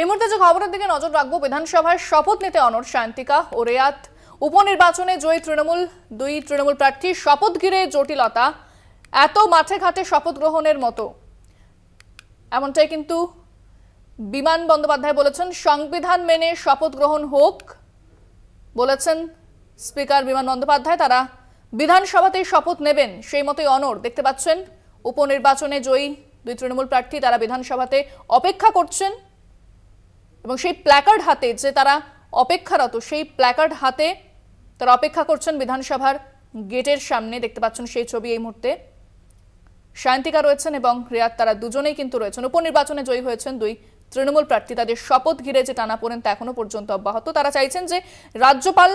এই মুহূর্তে যে খবরের দিকে নজর রাখবো বিধানসভায় শপথ নিতে অনর শান্তিকা ও রেয়াত উপনির্বাচনে জয়ী তৃণমূল দুই তৃণমূল প্রার্থী শপথ ঘিরে জটিলতা এত মাঠে ঘাটে শপথ গ্রহণের মতো এমনটাই কিন্তু বিমান বন্দ্যোপাধ্যায় বলেছেন সংবিধান মেনে শপথ গ্রহণ হোক বলেছেন স্পিকার বিমান বন্দ্যোপাধ্যায় তারা বিধানসভাতেই শপথ নেবেন সেই মতোই অনর দেখতে পাচ্ছেন উপনির্বাচনে জয়ী দুই তৃণমূল প্রার্থী তারা বিধানসভাতে অপেক্ষা করছেন এবং সেই প্ল্যাকার্ড হাতে যে তারা অপেক্ষারত সেই প্ল্যাকার্ড হাতে তারা অপেক্ষা করছেন বিধানসভার গেটের সামনে দেখতে পাচ্ছেন সেই ছবি এই মুহূর্তে শান্তিকা রয়েছেন এবং রেয়াদ তারা দুজনেই কিন্তু রয়েছেন উপনির্বাচনে জয়ী হয়েছেন দুই তৃণমূল প্রার্থী তাদের শপথ ঘিরে যে টানা পড়েন তা এখনো পর্যন্ত অব্যাহত তারা চাইছেন যে রাজ্যপাল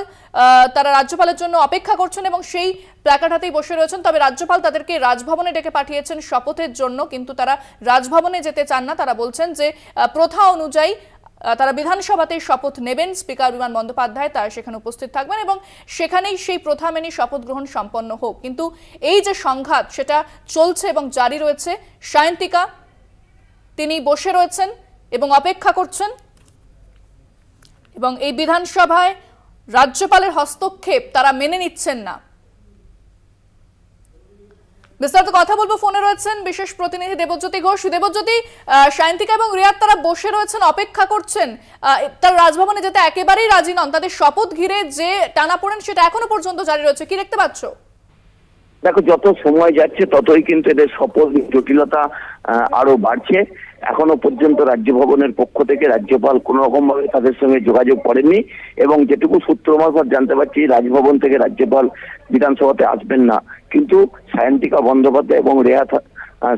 তারা রাজ্যপালের জন্য অপেক্ষা করছেন এবং সেই প্ল্যাকার্ড হাতেই বসে রয়েছেন তবে রাজ্যপাল তাদেরকে রাজভবনে ডেকে পাঠিয়েছেন শপথের জন্য কিন্তু তারা রাজভবনে যেতে চান না তারা বলছেন যে প্রথা অনুযায়ী তারা বিধানসভাতে শপথ নেবেন স্পিকার বিমান বন্দ্যোপাধ্যায় তারা সেখানে উপস্থিত থাকবেন এবং সেখানেই সেই প্রথা মেনে শপথ গ্রহণ সম্পন্ন হোক কিন্তু এই যে সংঘাত সেটা চলছে এবং জারি রয়েছে সায়ন্তিকা তিনি বসে রয়েছেন এবং অপেক্ষা করছেন এবং এই বিধানসভায় রাজ্যপালের হস্তক্ষেপ তারা মেনে নিচ্ছেন না বিস্তারিত কথা বলবো ফোনে রয়েছেন বিশেষ প্রতিনিধি দেবজ্যোতি ঘোষ দেবজ্যোতি সায়ন্তিকা এবং রিয়াদ তারা বসে রয়েছেন অপেক্ষা করছেন তার রাজভবনে যেতে একেবারেই রাজি নন তাদের শপথ ঘিরে যে টানাপোড়েন সেটা এখনো পর্যন্ত জারি রয়েছে কি দেখতে পাচ্ছ দেখো যত সময় যাচ্ছে ততই কিন্তু এদের শপথ জটিলতা আরো বাড়ছে এখনো পর্যন্ত রাজ্য ভবনের পক্ষ থেকে রাজ্যপাল কোন রকম ভাবে তাদের সঙ্গে যোগাযোগ করেননি এবং যেটুকু সূত্র মারফত জানতে পারছি রাজভবন থেকে রাজ্যপাল বিধানসভাতে আসবেন না কিন্তু সায়ন্তিকা বন্দ্যোপাধ্যায় এবং রেহা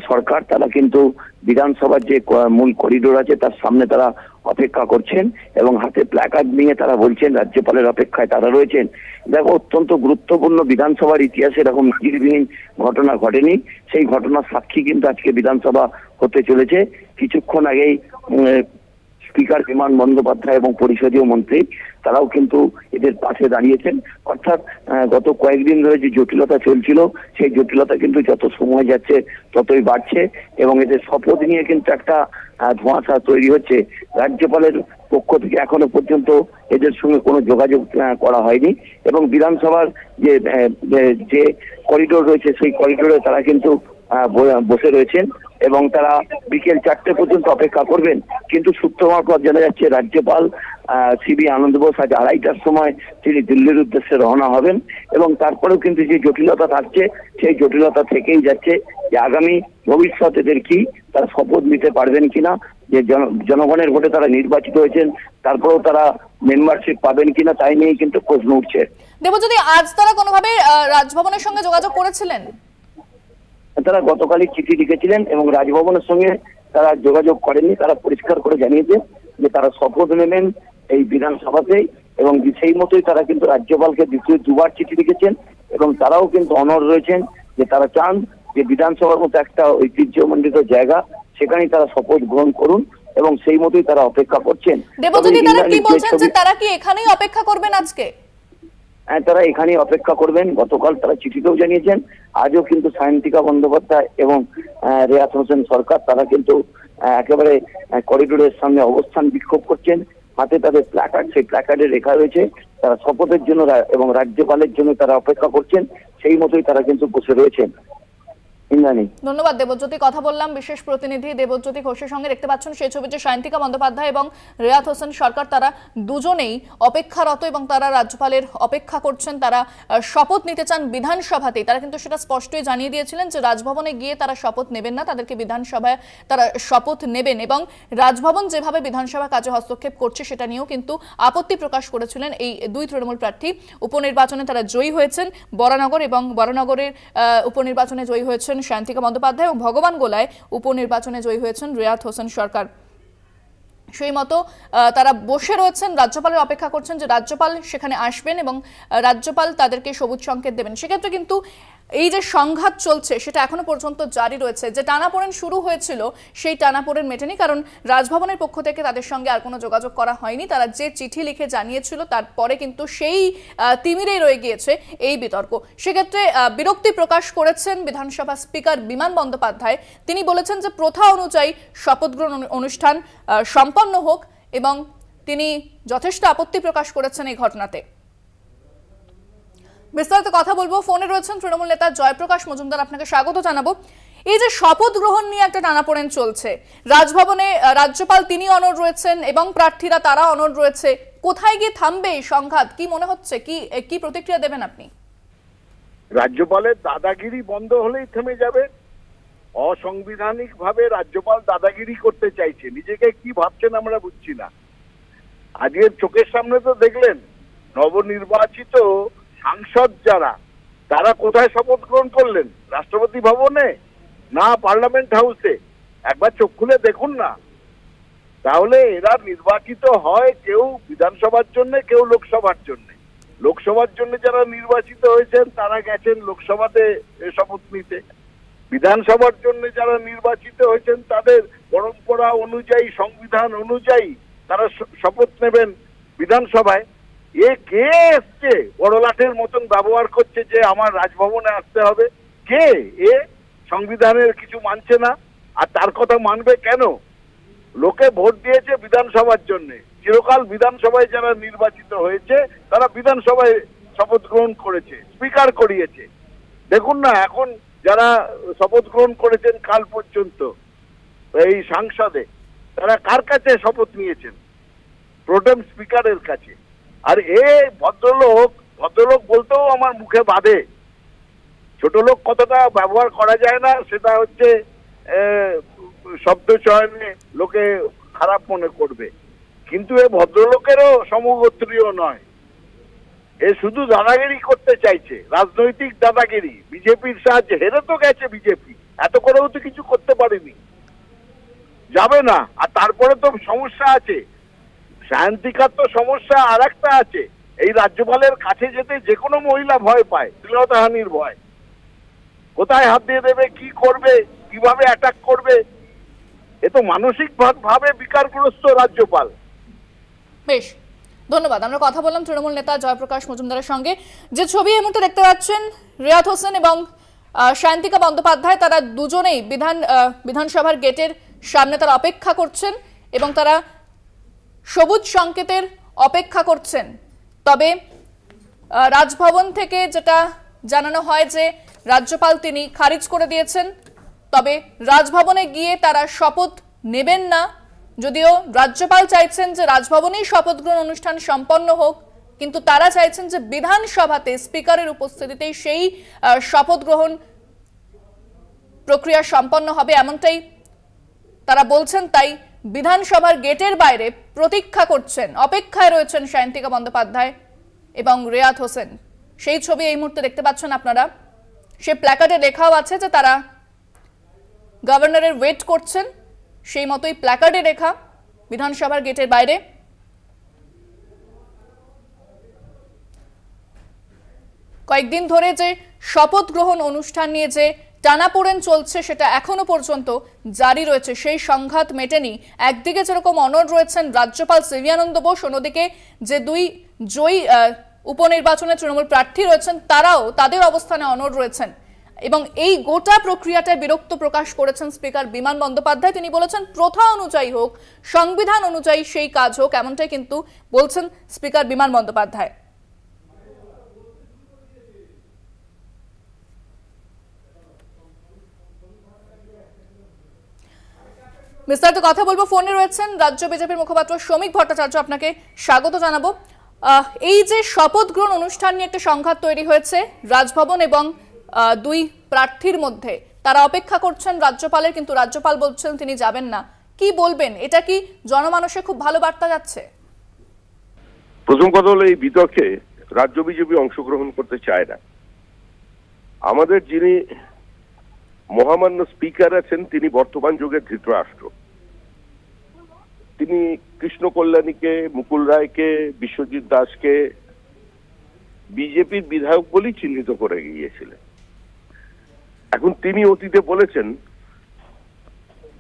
সরকার তারা কিন্তু বিধানসভার যে মূল করিডোর আছে তার সামনে তারা অপেক্ষা করছেন এবং হাতে প্ল্যাকার্ড নিয়ে তারা বলছেন রাজ্যপালের অপেক্ষায় তারা রয়েছেন দেখো অত্যন্ত গুরুত্বপূর্ণ বিধানসভার ইতিহাসে এরকম নজিরবিহীন ঘটনা ঘটেনি সেই ঘটনার সাক্ষী কিন্তু আজকে বিধানসভা হতে চলেছে কিছুক্ষণ আগেই স্পিকার বিমান বন্দ্যোপাধ্যায় এবং পরিষদীয় মন্ত্রী তারাও কিন্তু এদের পাশে দাঁড়িয়েছেন অর্থাৎ গত কয়েকদিন ধরে যে জটিলতা চলছিল সেই জটিলতা কিন্তু যত সময় যাচ্ছে ততই বাড়ছে এবং এদের শপথ নিয়ে কিন্তু একটা ধোঁয়াশা তৈরি হচ্ছে রাজ্যপালের পক্ষ থেকে এখনো পর্যন্ত এদের সঙ্গে কোনো যোগাযোগ করা হয়নি এবং বিধানসভার যে যে করিডোর রয়েছে সেই করিডোরে তারা কিন্তু বসে রয়েছেন এবং তারা বিকেল চারটে পর্যন্ত অপেক্ষা করবেন কিন্তু সূত্র মারফত জানা যাচ্ছে রাজ্যপাল সিবি আনন্দ বোস আজ আড়াইটার সময় তিনি দিল্লির উদ্দেশ্যে রওনা হবেন এবং তারপরেও কিন্তু যে জটিলতা থাকছে সেই জটিলতা থেকেই যাচ্ছে যে আগামী ভবিষ্যতে এদের কি তারা শপথ নিতে পারবেন কিনা যে জনগণের ভোটে তারা নির্বাচিত হয়েছেন তারপরেও তারা মেম্বারশিপ পাবেন কিনা তাই নিয়ে কিন্তু প্রশ্ন উঠছে দেবজ্যোতি আজ তারা কোনোভাবে রাজভবনের সঙ্গে যোগাযোগ করেছিলেন তারা গতকালই চিঠি লিখেছিলেন এবং রাজভবনের সঙ্গে তারা যোগাযোগ করেনি তারা পরিষ্কার করে জানিয়েছে যে তারা শপথ নেবেন এই বিধানসভাতে এবং সেই মতোই তারা কিন্তু রাজ্যপালকে দ্বিতীয় দুবার চিঠি লিখেছেন এবং তারাও কিন্তু অনর রয়েছেন যে তারা চান যে বিধানসভার মতো একটা ঐতিহ্যমণ্ডিত জায়গা সেখানেই তারা শপথ গ্রহণ করুন এবং সেই মতোই তারা অপেক্ষা করছেন দেবজ্যোতি তারা কি বলছেন যে তারা কি এখানেই অপেক্ষা করবেন আজকে হ্যাঁ, তারা এখানে অপেক্ষা করবেন গতকাল তারা চিঠিতেও জানিয়েছেন আজও কিন্তু সায়ন্তিকা বন্দ্যোপাধ্যায় এবং রেয়াত হোসেন সরকার তারা কিন্তু একেবারে করিডোরের সামনে অবস্থান বিক্ষোভ করছেন হাতে তাদের প্ল্যাকার্ড সেই প্ল্যাকার্ডে রেখা রয়েছে তারা শপথের জন্য এবং রাজ্যপালের জন্য তারা অপেক্ষা করছেন সেই মতোই তারা কিন্তু বসে রয়েছেন ধন্যবাদ দেবজ্যোতি কথা বললাম বিশেষ প্রতিনিধি দেবজ্যোতি ঘোষের সঙ্গে দেখতে পাচ্ছেন সেই ছবিতে সায়ন্তিকা বন্দ্যোপাধ্যায় এবং রেয়াত হোসেন সরকার তারা দুজনেই অপেক্ষারত এবং তারা রাজ্যপালের অপেক্ষা করছেন তারা শপথ নিতে চান বিধানসভাতেই তারা কিন্তু সেটা স্পষ্টই জানিয়ে দিয়েছিলেন যে রাজভবনে গিয়ে তারা শপথ নেবেন না তাদেরকে বিধানসভায় তারা শপথ নেবেন এবং রাজভবন যেভাবে বিধানসভা কাজে হস্তক্ষেপ করছে সেটা নিয়েও কিন্তু আপত্তি প্রকাশ করেছিলেন এই দুই তৃণমূল প্রার্থী উপনির্বাচনে তারা জয়ী হয়েছেন বরানগর এবং বরানগরের উপনির্বাচনে জয়ী হয়েছেন হয়েছেন শান্তিকা বন্দ্যোপাধ্যায় ও ভগবান গোলায় উপনির্বাচনে জয়ী হয়েছেন রিয়াত হোসেন সরকার সেই মতো তারা বসে রয়েছেন রাজ্যপালের অপেক্ষা করছেন যে রাজ্যপাল সেখানে আসবেন এবং রাজ্যপাল তাদেরকে সবুজ সংকেত দেবেন সেক্ষেত্রে কিন্তু এই যে সংঘাত চলছে সেটা এখনো পর্যন্ত জারি রয়েছে যে টানাপোড়েন শুরু হয়েছিল সেই টানাপোড়েন মেটেনি কারণ রাজভবনের পক্ষ থেকে তাদের সঙ্গে আর কোনো যোগাযোগ করা হয়নি তারা যে চিঠি লিখে জানিয়েছিল তারপরে কিন্তু সেই তিমিরেই রয়ে গিয়েছে এই বিতর্ক সেক্ষেত্রে বিরক্তি প্রকাশ করেছেন বিধানসভা স্পিকার বিমান বন্দ্যোপাধ্যায় তিনি বলেছেন যে প্রথা অনুযায়ী শপথ গ্রহণ অনুষ্ঠান সম্পন্ন হোক এবং তিনি যথেষ্ট আপত্তি প্রকাশ করেছেন এই ঘটনাতে বিস্তারিত কথা বলবো ফোনে রয়েছেন তৃণমূল নেতা জয়প্রকাশ মজুমদার আপনাকে স্বাগত জানাবো এই যে শপথ গ্রহণ নিয়ে একটা টানাপোড়েন চলছে রাজভবনে রাজ্যপাল তিনি অনড় রয়েছেন এবং প্রার্থীরা তারা অনড় রয়েছে কোথায় গিয়ে থামবে এই সংঘাত কি মনে হচ্ছে কি কি প্রতিক্রিয়া দেবেন আপনি রাজ্যপালের দাদাগিরি বন্ধ হলেই থেমে যাবে অসাংবিধানিক ভাবে রাজ্যপাল দাদাগিরি করতে চাইছে নিজেকে কি ভাবছেন আমরা বুঝছি না আজকের চোখের সামনে তো দেখলেন নবনির্বাচিত সাংসদ যারা তারা কোথায় শপথ গ্রহণ করলেন রাষ্ট্রপতি ভবনে না পার্লামেন্ট হাউসে একবার চোখ খুলে দেখুন না তাহলে এরা নির্বাচিত হয় কেউ বিধানসভার জন্য কেউ লোকসভার জন্য লোকসভার জন্য যারা নির্বাচিত হয়েছেন তারা গেছেন লোকসভাতে শপথ নিতে বিধানসভার জন্য যারা নির্বাচিত হয়েছেন তাদের পরম্পরা অনুযায়ী সংবিধান অনুযায়ী তারা শপথ নেবেন বিধানসভায় এ কে এসছে বড়লাটের মতন ব্যবহার করছে যে আমার রাজভবনে আসতে হবে কে এ সংবিধানের কিছু মানছে না আর তার কথা মানবে কেন লোকে ভোট দিয়েছে বিধানসভার জন্য চিরকাল বিধানসভায় যারা নির্বাচিত হয়েছে তারা বিধানসভায় শপথ গ্রহণ করেছে স্পিকার করিয়েছে দেখুন না এখন যারা শপথ গ্রহণ করেছেন কাল পর্যন্ত এই সাংসদে তারা কার কাছে শপথ নিয়েছেন প্রোটেম স্পিকারের কাছে আর এ ভদ্রলোক ভদ্রলোক বলতেও আমার মুখে বাঁধে ছোট লোক কতটা ব্যবহার করা যায় না সেটা হচ্ছে শব্দ চয়নে লোকে খারাপ মনে করবে কিন্তু এ ভদ্রলোকেরও সমগোত্রীয় নয় এ শুধু দাদাগিরি করতে চাইছে রাজনৈতিক দাদাগিরি বিজেপির সাহায্যে হেরে তো গেছে বিজেপি এত করেও তো কিছু করতে পারেনি যাবে না আর তারপরে তো সমস্যা আছে শান্তিকার তো সমস্যা আর একটা আছে এই রাজ্যপালের কাছে যেতে যে কোনো মহিলা ভয় পায় শ্লীলতাহানির ভয় কোথায় হাত দিয়ে দেবে কি করবে কিভাবে অ্যাটাক করবে এ তো মানসিক ভাবে বিকারগ্রস্ত রাজ্যপাল বেশ ধন্যবাদ আমরা কথা বললাম তৃণমূল নেতা জয়প্রকাশ মজুমদারের সঙ্গে যে ছবি এই মুহূর্তে দেখতে পাচ্ছেন রিয়াদ হোসেন এবং শান্তিকা বন্দ্যোপাধ্যায় তারা দুজনেই বিধান বিধানসভার গেটের সামনে তারা অপেক্ষা করছেন এবং তারা সবুজ সংকেতের অপেক্ষা করছেন তবে রাজভবন থেকে যেটা জানানো হয় যে রাজ্যপাল তিনি খারিজ করে দিয়েছেন তবে রাজভবনে গিয়ে তারা শপথ নেবেন না যদিও রাজ্যপাল চাইছেন যে রাজভবনেই শপথ গ্রহণ অনুষ্ঠান সম্পন্ন হোক কিন্তু তারা চাইছেন যে বিধানসভাতে স্পিকারের উপস্থিতিতেই সেই শপথ গ্রহণ প্রক্রিয়া সম্পন্ন হবে এমনটাই তারা বলছেন তাই বিধানসভার গেটের বাইরে প্রতীক্ষা করছেন অপেক্ষায় রয়েছেন সায়ন্তিকা বন্দ্যোপাধ্যায় এবং রেয়াত হোসেন সেই ছবি এই মুহূর্তে দেখতে পাচ্ছেন আপনারা সে প্ল্যাকার্ডে লেখাও আছে যে তারা গভর্নরের ওয়েট করছেন সেই মতোই প্ল্যাকার্ডে লেখা বিধানসভার গেটের বাইরে কয়েকদিন ধরে যে শপথ গ্রহণ অনুষ্ঠান নিয়ে যে টানাপোড়েন চলছে সেটা এখনো পর্যন্ত জারি রয়েছে সেই সংঘাত মেটেনি একদিকে যেরকম অনড় রয়েছেন রাজ্যপাল সিভিয়ানন্দ বোস অন্যদিকে যে দুই জয়ী উপনির্বাচনে তৃণমূল প্রার্থী রয়েছেন তারাও তাদের অবস্থানে অনড় রয়েছেন এবং এই গোটা প্রক্রিয়াটায় বিরক্ত প্রকাশ করেছেন স্পিকার বিমান বন্দ্যোপাধ্যায় তিনি বলেছেন প্রথা অনুযায়ী হোক সংবিধান অনুযায়ী সেই কাজ হোক এমনটাই কিন্তু বলছেন স্পিকার বিমান বন্দ্যোপাধ্যায় বিস্তারিত কথা বলবো ফোনে রয়েছেন রাজ্য বিজেপির মুখপাত্র শ্রমিক ভট্টাচার্য আপনাকে স্বাগত জানাবো এই যে শপথ গ্রহণ অনুষ্ঠান নিয়ে একটা সংঘাত তৈরি হয়েছে রাজভবন এবং দুই প্রার্থীর মধ্যে তারা অপেক্ষা করছেন রাজ্যপালের কিন্তু রাজ্যপাল বলছেন তিনি যাবেন না কি বলবেন এটা কি জনমানসে খুব ভালো বার্তা যাচ্ছে প্রথম কথা হলো এই বিতর্কে রাজ্য বিজেপি অংশগ্রহণ করতে চায় না আমাদের যিনি মহামান্য স্পিকার আছেন তিনি বর্তমান যুগের ধৃতরাষ্ট্র তিনি কৃষ্ণ কল্যাণীকে মুকুল রায়কে বিশ্বজিৎ দাসকে বিজেপির বিধায়ক বলেই চিহ্নিত করে গিয়েছিলেন এখন তিনি অতীতে বলেছেন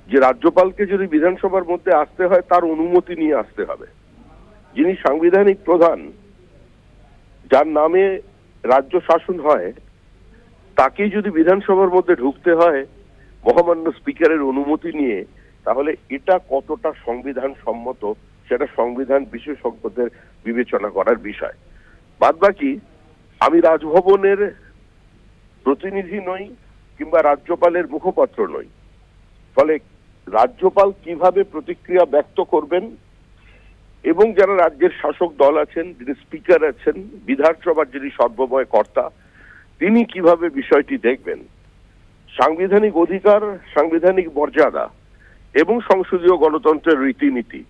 যে রাজ্যপালকে যদি বিধানসভার মধ্যে আসতে হয় তার অনুমতি নিয়ে আসতে হবে যিনি সাংবিধানিক প্রধান যার নামে রাজ্য শাসন হয় তাকে যদি বিধানসভার মধ্যে ঢুকতে হয় মহামান্য স্পিকারের অনুমতি নিয়ে তাহলে এটা কতটা সংবিধান সম্মত সেটা সংবিধান বিশেষজ্ঞদের বিবেচনা করার বিষয় বাদ বাকি আমি রাজভবনের প্রতিনিধি নই কিংবা রাজ্যপালের মুখপাত্র নই ফলে রাজ্যপাল কিভাবে প্রতিক্রিয়া ব্যক্ত করবেন এবং যারা রাজ্যের শাসক দল আছেন যিনি স্পিকার আছেন বিধানসভার যিনি সর্বময় কর্তা তিনি কিভাবে বিষয়টি দেখবেন সাংবিধানিক অধিকার সাংবিধানিক মর্যাদা এবং সংসদীয় গণতন্ত্রের রীতিনীতি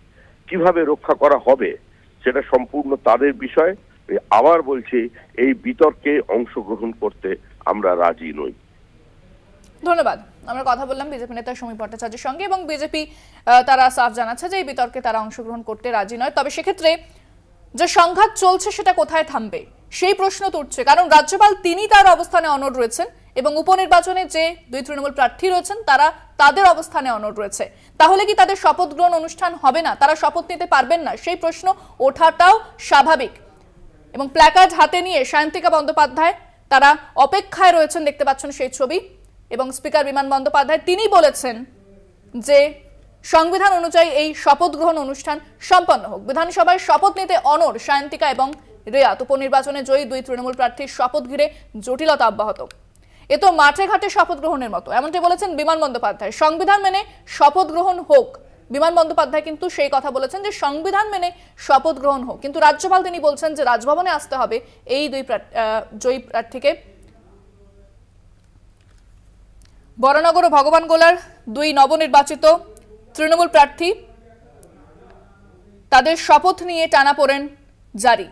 কিভাবে রক্ষা করা হবে সেটা সম্পূর্ণ তাদের বিষয় আবার বলছি এই বিতর্কে অংশগ্রহণ করতে আমরা রাজি নই ধন্যবাদ আমরা কথা বললাম বিজেপি নেতা সমী ভট্টাচার্যের সঙ্গে এবং বিজেপি তারা সাফ জানাচ্ছে যে এই বিতর্কে তারা অংশগ্রহণ করতে রাজি নয় তবে সেক্ষেত্রে যে সংঘাত চলছে সেটা কোথায় থামবে সেই প্রশ্ন তুলছে কারণ রাজ্যপাল তিনি তার অবস্থানে অনড় রয়েছেন এবং উপনির্বাচনে যে দুই তৃণমূল প্রার্থী রয়েছেন তারা তাদের অবস্থানে অনড় রয়েছে তাহলে কি তাদের শপথ গ্রহণ অনুষ্ঠান হবে না তারা শপথ নিতে পারবেন না সেই প্রশ্ন ওঠাটাও স্বাভাবিক এবং প্ল্যাকার্ড হাতে নিয়ে সায়ন্তিকা বন্দ্যোপাধ্যায় তারা অপেক্ষায় রয়েছেন দেখতে পাচ্ছেন সেই ছবি এবং স্পিকার বিমান বন্দ্যোপাধ্যায় তিনি বলেছেন যে সংবিধান অনুযায়ী এই শপথ গ্রহণ অনুষ্ঠান সম্পন্ন হোক বিধানসভায় শপথ নিতে অনড় সায়ন্তিকা এবং রেয়াত উপনির্বাচনে জয়ী দুই তৃণমূল প্রার্থীর শপথ ঘিরে জটিলতা অব্যাহত এ তো মাঠে ঘাটে শপথ গ্রহণের মতো এমনটি বলেছেন বিমান বন্দ্যোপাধ্যায় সংবিধান মেনে শপথ গ্রহণ হোক বিমান বন্দ্যোপাধ্যায় কিন্তু সেই কথা বলেছেন যে সংবিধান মেনে শপথ গ্রহণ হোক কিন্তু রাজ্যপাল তিনি বলছেন যে রাজভবনে আসতে হবে এই দুই জয়ী প্রার্থীকে বরানগর ও ভগবান গোলার দুই নবনির্বাচিত তৃণমূল প্রার্থী তাদের শপথ নিয়ে টানা পড়েন জারি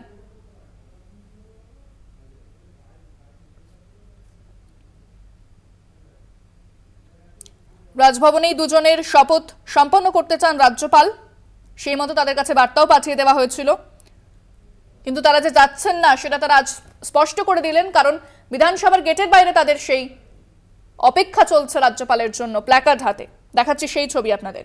রাজভবনেই দুজনের শপথ সম্পন্ন করতে চান রাজ্যপাল সেই মতো তাদের কাছে বার্তাও পাঠিয়ে দেওয়া হয়েছিল কিন্তু তারা যে যাচ্ছেন না সেটা তারা আজ স্পষ্ট করে দিলেন কারণ বিধানসভার গেটের বাইরে তাদের সেই অপেক্ষা চলছে রাজ্যপালের জন্য প্ল্যাকার্ড হাতে দেখাচ্ছি সেই ছবি আপনাদের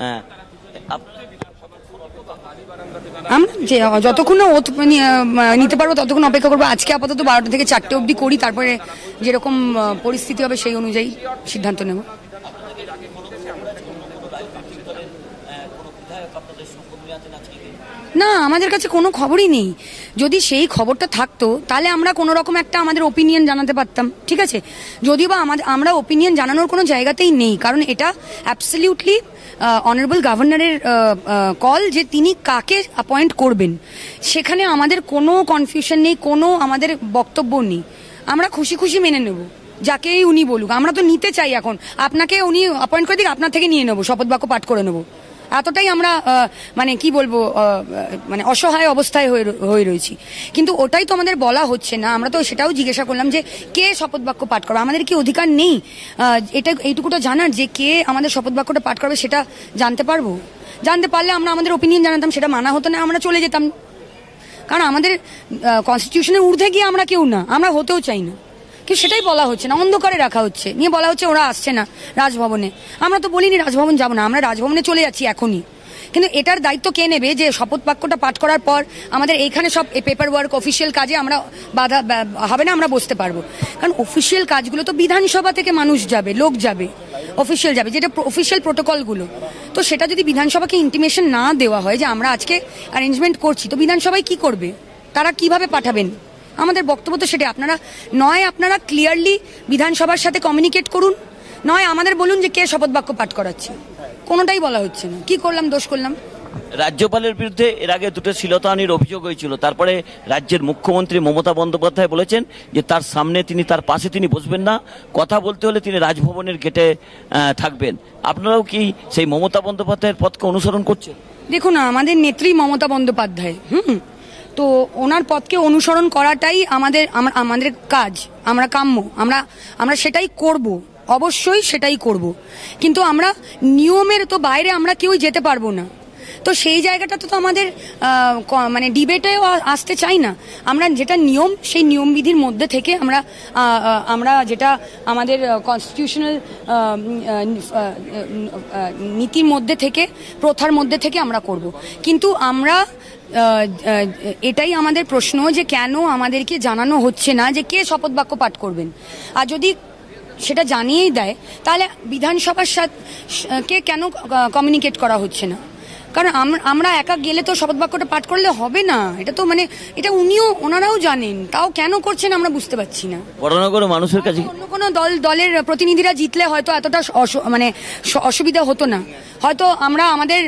হ্যাঁ। যতক্ষণ না ওত মানে, নিতে পারবো ততক্ষণ অপেক্ষা করবো আজকে আপাতত বারোটা থেকে চারটে অবধি করি তারপরে যেরকম পরিস্থিতি হবে সেই অনুযায়ী সিদ্ধান্ত নেবো না আমাদের কাছে কোনো খবরই নেই যদি সেই খবরটা থাকতো তাহলে আমরা কোনো রকম একটা আমাদের ওপিনিয়ন জানাতে পারতাম ঠিক আছে যদি বা আমাদের আমরা ওপিনিয়ন জানানোর কোনো জায়গাতেই নেই কারণ এটা অ্যাবসলিউটলি অনারেবল গভর্নরের কল যে তিনি কাকে অ্যাপয়েন্ট করবেন সেখানে আমাদের কোনো কনফিউশন নেই কোনো আমাদের বক্তব্য নেই আমরা খুশি খুশি মেনে নেব যাকেই উনি বলুক আমরা তো নিতে চাই এখন আপনাকে উনি অ্যাপয়েন্ট করে দিক আপনার থেকে নিয়ে নেবো শপথ বাক্য পাঠ করে নেবো এতটাই আমরা মানে কি বলবো মানে অসহায় অবস্থায় হয়ে রয়েছি কিন্তু ওটাই তো আমাদের বলা হচ্ছে না আমরা তো সেটাও জিজ্ঞাসা করলাম যে কে শপথ বাক্য পাঠ করবে আমাদের কি অধিকার নেই এটা এইটুকুটা জানার যে কে আমাদের শপথ বাক্যটা পাঠ করবে সেটা জানতে পারবো জানতে পারলে আমরা আমাদের ওপিনিয়ন জানাতাম সেটা মানা হতো না আমরা চলে যেতাম কারণ আমাদের কনস্টিটিউশনের ঊর্ধ্বে গিয়ে আমরা কেউ না আমরা হতেও চাই না কিন্তু সেটাই বলা হচ্ছে না অন্ধকারে রাখা হচ্ছে নিয়ে বলা হচ্ছে ওরা আসছে না রাজভবনে আমরা তো বলিনি রাজভবন যাবো না আমরা রাজভবনে চলে যাচ্ছি এখনই কিন্তু এটার দায়িত্ব কে নেবে যে শপথ বাক্যটা পাঠ করার পর আমাদের এইখানে সব পেপার ওয়ার্ক অফিসিয়াল কাজে আমরা বাধা হবে না আমরা বসতে পারবো কারণ অফিসিয়াল কাজগুলো তো বিধানসভা থেকে মানুষ যাবে লোক যাবে অফিসিয়াল যাবে যেটা অফিসিয়াল প্রোটোকলগুলো তো সেটা যদি বিধানসভাকে ইন্টিমেশন না দেওয়া হয় যে আমরা আজকে অ্যারেঞ্জমেন্ট করছি তো বিধানসভায় কি করবে তারা কিভাবে পাঠাবেন আমাদের বক্তব্য তো সেটা আপনারা নয় আপনারা ক্লিয়ারলি বিধানসভার সাথে কমিউনিকেট করুন নয় আমাদের বলুন যে কে শপথ বাক্য পাঠ করাচ্ছে কোনোটাই বলা হচ্ছে না কি করলাম দোষ করলাম রাজ্যপালের বিরুদ্ধে এর আগে দুটো শিলতাহানির অভিযোগ হয়েছিল তারপরে রাজ্যের মুখ্যমন্ত্রী মমতা বন্দ্যোপাধ্যায় বলেছেন যে তার সামনে তিনি তার পাশে তিনি বসবেন না কথা বলতে হলে তিনি রাজভবনের গেটে থাকবেন আপনারাও কি সেই মমতা বন্দ্যোপাধ্যায়ের পথকে অনুসরণ করছেন দেখুন আমাদের নেত্রী মমতা বন্দ্যোপাধ্যায় হুম তো ওনার পথকে অনুসরণ করাটাই আমাদের আমাদের কাজ আমরা কাম্য আমরা আমরা সেটাই করব অবশ্যই সেটাই করব কিন্তু আমরা নিয়মের তো বাইরে আমরা কেউই যেতে পারবো না তো সেই জায়গাটা তো আমাদের মানে ডিবেটেও আসতে চাই না আমরা যেটা নিয়ম সেই নিয়মবিধির মধ্যে থেকে আমরা আমরা যেটা আমাদের কনস্টিটিউশনাল নীতির মধ্যে থেকে প্রথার মধ্যে থেকে আমরা করব কিন্তু আমরা এটাই আমাদের প্রশ্ন যে কেন আমাদেরকে জানানো হচ্ছে না যে কে শপথ বাক্য পাঠ করবেন আর যদি সেটা জানিয়েই দেয় তাহলে বিধানসভার সাথে কে কেন কমিউনিকেট করা হচ্ছে না কারণ আমরা একা গেলে তো শপথ বাক্যটা পাঠ করলে হবে না এটা তো মানে এটা উনিও ওনারাও জানেন তাও কেন করছেন আমরা বুঝতে পারছি না বড়নগর মানুষের কাছে অন্য কোনো দল দলের প্রতিনিধিরা জিতলে হয়তো এতটা মানে অসুবিধা হতো না হয়তো আমরা আমাদের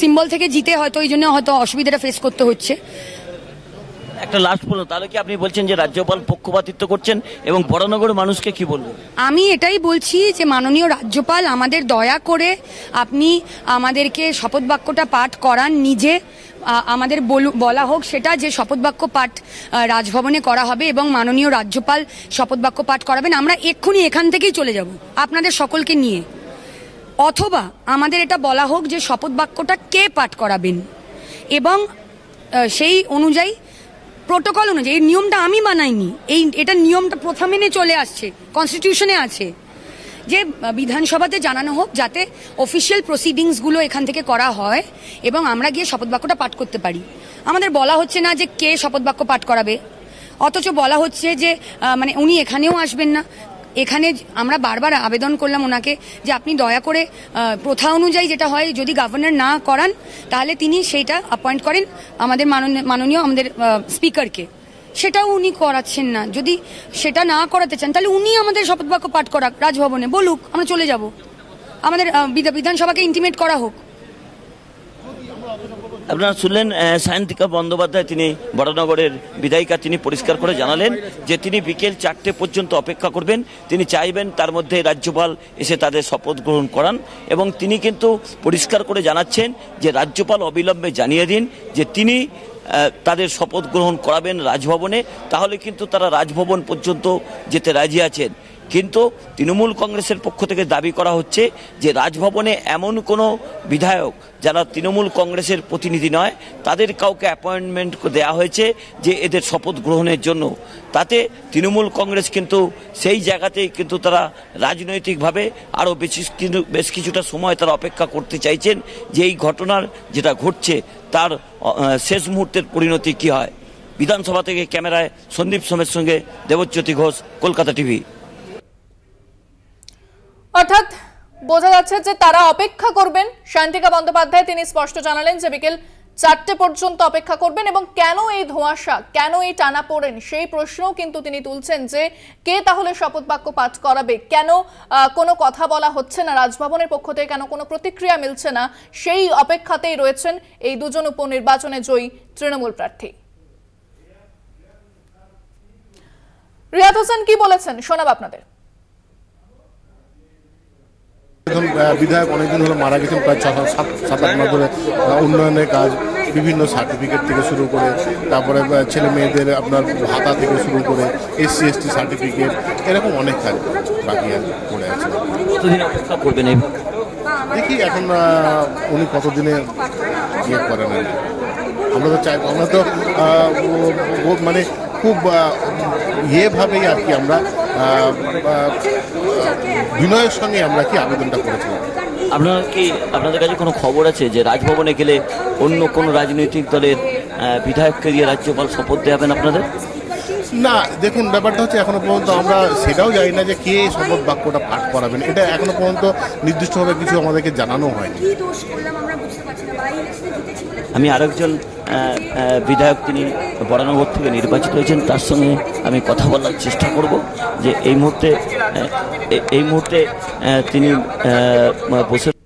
সিম্বল থেকে জিতে হয়তো এই জন্য হয়তো অসুবিধাটা ফেস করতে হচ্ছে একটা লাস্ট বলুন তাহলে কি আপনি বলছেন যে রাজ্যপাল পক্ষপাতিত্ব করছেন এবং বড়নগর মানুষকে কি বলবো আমি এটাই বলছি যে মাননীয় রাজ্যপাল আমাদের দয়া করে আপনি আমাদেরকে শপথ বাক্যটা পাঠ করান নিজে আমাদের বলা হোক সেটা যে শপথ বাক্য পাঠ রাজভবনে করা হবে এবং মাননীয় রাজ্যপাল শপথ বাক্য পাঠ করাবেন আমরা এক্ষুনি এখান থেকেই চলে যাব আপনাদের সকলকে নিয়ে অথবা আমাদের এটা বলা হোক যে শপথ বাক্যটা কে পাঠ করাবেন এবং সেই অনুযায়ী প্রোটোকল অনুযায়ী এই নিয়মটা আমি বানাইনি এই এটা নিয়মটা প্রথা মেনে চলে আসছে কনস্টিটিউশনে আছে যে বিধানসভাতে জানানো হোক যাতে অফিসিয়াল প্রসিডিংসগুলো এখান থেকে করা হয় এবং আমরা গিয়ে শপথ বাক্যটা পাঠ করতে পারি আমাদের বলা হচ্ছে না যে কে শপথ বাক্য পাঠ করাবে অথচ বলা হচ্ছে যে মানে উনি এখানেও আসবেন না এখানে আমরা বারবার আবেদন করলাম ওনাকে যে আপনি দয়া করে প্রথা অনুযায়ী যেটা হয় যদি গভর্নর না করান তাহলে তিনি সেইটা অ্যাপয়েন্ট করেন আমাদের মাননীয় আমাদের স্পিকারকে সেটাও উনি করাচ্ছেন না যদি সেটা না করাতে চান তাহলে উনি আমাদের শপথবাক্য পাঠ করাক রাজভবনে বলুক আমরা চলে যাব আমাদের বিধানসভাকে ইন্টিমেট করা হোক আপনারা শুনলেন সায়ন্তিকা বন্দ্যোপাধ্যায় তিনি বড়নগরের বিধায়িকা তিনি পরিষ্কার করে জানালেন যে তিনি বিকেল চারটে পর্যন্ত অপেক্ষা করবেন তিনি চাইবেন তার মধ্যে রাজ্যপাল এসে তাদের শপথ গ্রহণ করান এবং তিনি কিন্তু পরিষ্কার করে জানাচ্ছেন যে রাজ্যপাল অবিলম্বে জানিয়ে দিন যে তিনি তাদের শপথ গ্রহণ করাবেন রাজভবনে তাহলে কিন্তু তারা রাজভবন পর্যন্ত যেতে রাজি আছেন কিন্তু তৃণমূল কংগ্রেসের পক্ষ থেকে দাবি করা হচ্ছে যে রাজভবনে এমন কোনো বিধায়ক যারা তৃণমূল কংগ্রেসের প্রতিনিধি নয় তাদের কাউকে অ্যাপয়েন্টমেন্ট দেয়া হয়েছে যে এদের শপথ গ্রহণের জন্য তাতে তৃণমূল কংগ্রেস কিন্তু সেই জায়গাতেই কিন্তু তারা রাজনৈতিকভাবে আরও বেশি বেশ কিছুটা সময় তারা অপেক্ষা করতে চাইছেন যে এই ঘটনার যেটা ঘটছে তার শেষ মুহূর্তের পরিণতি কি হয় বিধানসভা থেকে ক্যামেরায় সন্দীপ সোমের সঙ্গে দেবজ্যোতি ঘোষ কলকাতা টিভি অর্থাৎ বোঝা যাচ্ছে যে তারা অপেক্ষা করবেন শান্তিকা বন্দ্যোপাধ্যায় তিনি স্পষ্ট জানালেন যে বিকেল চারটে পর্যন্ত অপেক্ষা করবেন এবং কেন এই ধোঁয়াশা কেন এই টানা পড়েন সেই প্রশ্নও কিন্তু তিনি তুলছেন যে কে তাহলে শপথ বাক্য পাঠ করাবে কেন কোনো কথা বলা হচ্ছে না রাজভবনের পক্ষ থেকে কেন কোনো প্রতিক্রিয়া মিলছে না সেই অপেক্ষাতেই রয়েছেন এই দুজন উপনির্বাচনে জয়ী তৃণমূল প্রার্থী রিয়াদ হোসেন কি বলেছেন শোনাব আপনাদের এখন বিধায়ক অনেকদিন হলো মারা গেছেন প্রায় ছ সাত সাত আট মাস ধরে উন্নয়নের কাজ বিভিন্ন সার্টিফিকেট থেকে শুরু করে তারপরে ছেলে মেয়েদের আপনার ভাতা থেকে শুরু করে এসসি এসটি সার্টিফিকেট এরকম অনেক কাজ বাকি আর পড়ে আছে দেখি এখন উনি কতদিনে ইয়ে করেন আমরা তো চাই আমরা তো মানে খুব ইয়েভাবেই আর কি আমরা বিনয়ের সঙ্গে আমরা কি আবেদনটা করেছিলাম আপনার কি আপনাদের কাছে কোনো খবর আছে যে রাজভবনে গেলে অন্য কোনো রাজনৈতিক দলের বিধায়ককে দিয়ে রাজ্যপাল শপথ দেওয়াবেন আপনাদের না দেখুন ব্যাপারটা হচ্ছে এখনো পর্যন্ত আমরা সেটাও জানি না যে কে শপথ বাক্যটা পাঠ করাবেন এটা এখনো পর্যন্ত নির্দিষ্টভাবে কিছু আমাদেরকে জানানো হয়নি আমি আরেকজন বিধায়ক তিনি বরানগর থেকে নির্বাচিত হয়েছেন তার সঙ্গে আমি কথা বলার চেষ্টা করব যে এই মুহূর্তে এই মুহূর্তে তিনি বসে